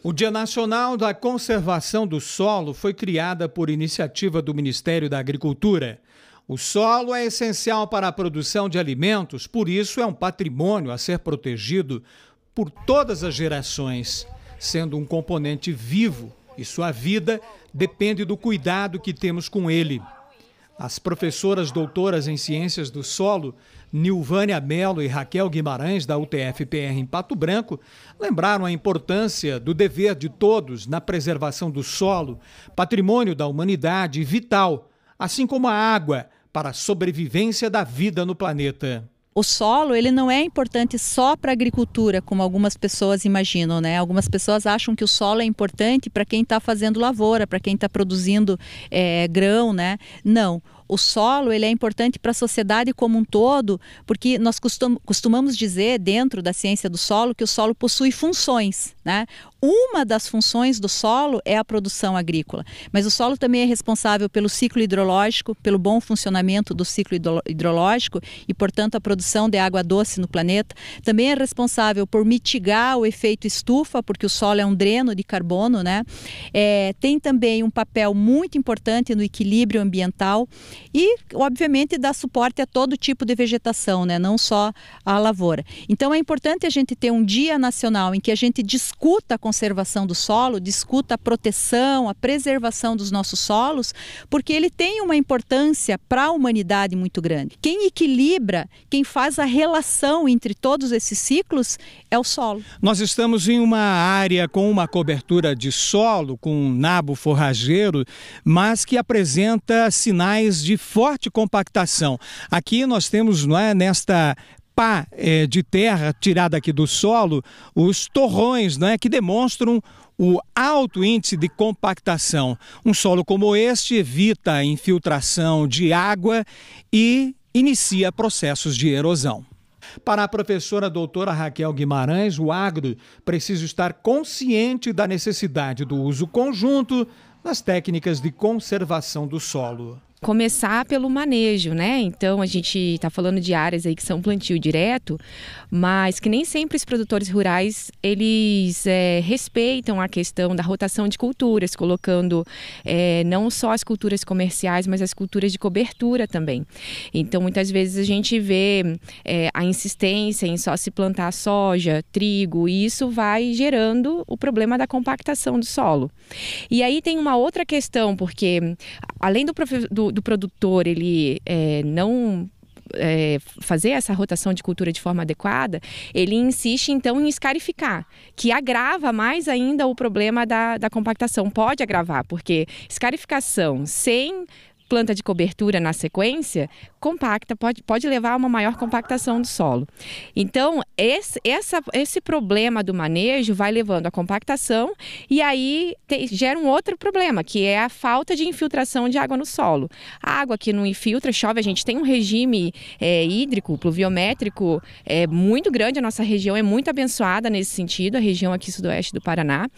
O Dia Nacional da Conservação do Solo foi criada por iniciativa do Ministério da Agricultura. O solo é essencial para a produção de alimentos, por isso é um patrimônio a ser protegido por todas as gerações, sendo um componente vivo e sua vida depende do cuidado que temos com ele. As professoras doutoras em Ciências do Solo, Nilvânia Melo e Raquel Guimarães, da UTF-PR em Pato Branco, lembraram a importância do dever de todos na preservação do solo, patrimônio da humanidade vital, assim como a água, para a sobrevivência da vida no planeta o solo ele não é importante só para a agricultura, como algumas pessoas imaginam, né? Algumas pessoas acham que o solo é importante para quem está fazendo lavoura, para quem está produzindo é, grão, né? Não, o solo ele é importante para a sociedade como um todo, porque nós costum, costumamos dizer dentro da ciência do solo que o solo possui funções, né? Uma das funções do solo é a produção agrícola, mas o solo também é responsável pelo ciclo hidrológico, pelo bom funcionamento do ciclo hidrológico e, portanto, a produção de água doce no planeta. Também é responsável por mitigar o efeito estufa, porque o solo é um dreno de carbono, né? É, tem também um papel muito importante no equilíbrio ambiental. E, obviamente, dá suporte a todo tipo de vegetação, né? não só a lavoura. Então, é importante a gente ter um dia nacional em que a gente discuta a conservação do solo, discuta a proteção, a preservação dos nossos solos, porque ele tem uma importância para a humanidade muito grande. Quem equilibra, quem faz a relação entre todos esses ciclos é o solo. Nós estamos em uma área com uma cobertura de solo, com um nabo forrageiro, mas que apresenta sinais de de forte compactação. Aqui nós temos, não é, nesta pá é, de terra tirada aqui do solo, os torrões, é, que demonstram o alto índice de compactação. Um solo como este evita a infiltração de água e inicia processos de erosão. Para a professora doutora Raquel Guimarães, o agro precisa estar consciente da necessidade do uso conjunto das técnicas de conservação do solo começar pelo manejo, né? Então a gente está falando de áreas aí que são plantio direto, mas que nem sempre os produtores rurais eles é, respeitam a questão da rotação de culturas, colocando é, não só as culturas comerciais, mas as culturas de cobertura também. Então muitas vezes a gente vê é, a insistência em só se plantar soja, trigo, e isso vai gerando o problema da compactação do solo. E aí tem uma outra questão, porque além do, do do, produtor ele é, não é, fazer essa rotação de cultura de forma adequada, ele insiste então em escarificar, que agrava mais ainda o problema da, da compactação. Pode agravar, porque escarificação sem planta de cobertura na sequência, compacta, pode, pode levar a uma maior compactação do solo. Então, esse, essa, esse problema do manejo vai levando à compactação e aí te, gera um outro problema, que é a falta de infiltração de água no solo. A água que não infiltra, chove, a gente tem um regime é, hídrico, pluviométrico é, muito grande, a nossa região é muito abençoada nesse sentido, a região aqui sudoeste do Paraná,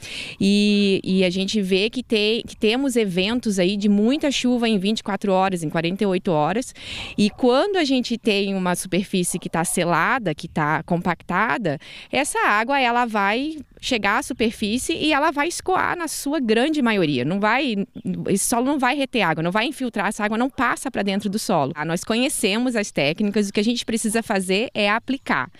e, e a gente vê que, tem, que temos eventos aí de muita chuva em 20 24 horas, em 48 horas. E quando a gente tem uma superfície que está selada, que está compactada, essa água ela vai chegar à superfície e ela vai escoar na sua grande maioria. Não vai, esse solo não vai reter água, não vai infiltrar, essa água não passa para dentro do solo. Ah, nós conhecemos as técnicas, o que a gente precisa fazer é aplicar.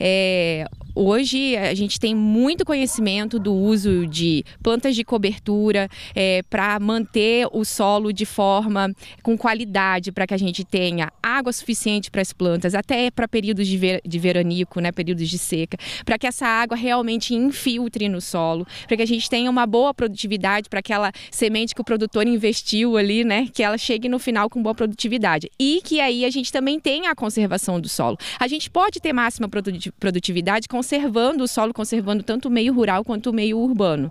É, hoje a gente tem muito conhecimento do uso de plantas de cobertura é, para manter o solo de forma com qualidade, para que a gente tenha água suficiente para as plantas, até para períodos de, ver, de veranico, né, períodos de seca, para que essa água realmente infiltre no solo, para que a gente tenha uma boa produtividade, para aquela semente que o produtor investiu ali, né, que ela chegue no final com boa produtividade. E que aí a gente também tenha a conservação do solo. A gente pode ter máxima produtividade com conservando o solo, conservando tanto o meio rural quanto o meio urbano.